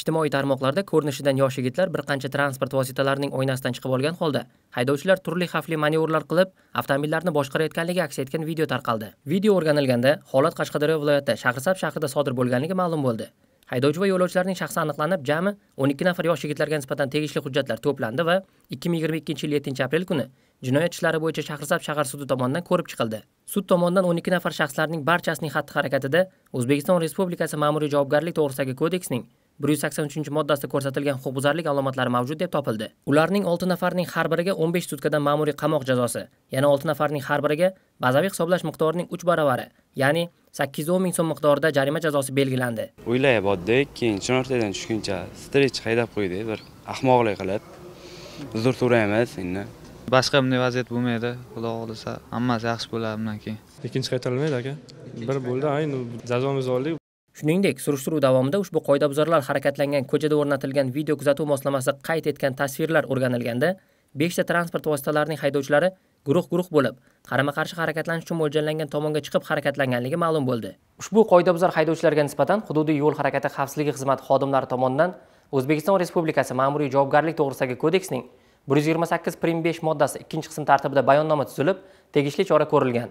ijtimoiy tarmoqlarda ko'rinishidan yosh yigitlar bir qancha transport vositalarining oynasidan chiqib olgan holda haydovchilar turli xavfli manevrlar qilib avtomobillarni boshqarayotganligi aks etgan video tarqaldi video o'rganilganda holat qashqadaryo viloyati shahrisab shahrida sodir bo'lganligi ma'lum bo'ldi haydovchi va yo'lovchilarning shaxsi aniqlanib jami 12 nafar yosh yigitlarga nisbatan tegishli hujjatlar to'plandi va 2022 yil 7 aprel kuni jinoyat ishlari bo'yicha shahrisab shahar sudi tomonidan ko'rib chiqildi sud tomonidan 12 nafar shaxslarning barchasining xatti harakatida o'zbekiston respublikasi ma'muriy javobgarlik to'g'risidagi kodeksning bir yuz sakson uchinchi moddasida ko'rsatilgan huquqbuzarlik alomatlari mavjud deb topildi ularning olti nafarining har biriga o'n besh sutkadan ma'muriy qamoq jazosi yana olti nafarining har biriga bazaviy hisoblash miqdorining uch baravari ya'ni sakkiz yuz o'n ming so'm miqdorida jarima jazosi belgilandi o'ylab oldik keyin chinortadan tushguncha strech haydab qo'ydik bir ahmoqlik qilib uzr so'raymiz endi boshqa bunday vaziyat bo'lmaydi xudo xohlasa hammasi yaxshi bo'ladi bundan keyin ikkinchi qaytarilmaydi aka bir bo'ldi endi jazomizni oldik shuningdek surishtiruv davomida ushbu qoidabuzarlar harakatlangan ko'chada o'rnatilgan video kuzatuv moslamasi qayd etgan tasvirlar o'rganilganda beshta transport vositalarining haydovchilari guruh guruh bo'lib qarama qarshi harakatlanish uchun mo'ljallangan tomonga chiqib harakatlanganligi ma'lum bo'ldi ushbu qoidabuzar haydovchilarga nisbatan hududiy yo'l harakati xavfsizligi xizmati xodimlari tomonidan o'zbekiston respublikasi ma'muriy javobgarlik to'g'risidagi kodeksning bir yuz yigirma sakkiz prim besh moddasi ikkinchi qism tartibida bayonnoma tuzilib tegishli chora ko'rilgan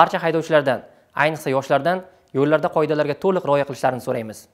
barcha haydovchilardan ayniqsa yoshlardan yo'llarda qoidalarga to'liq rioya qilishlarini so'raymiz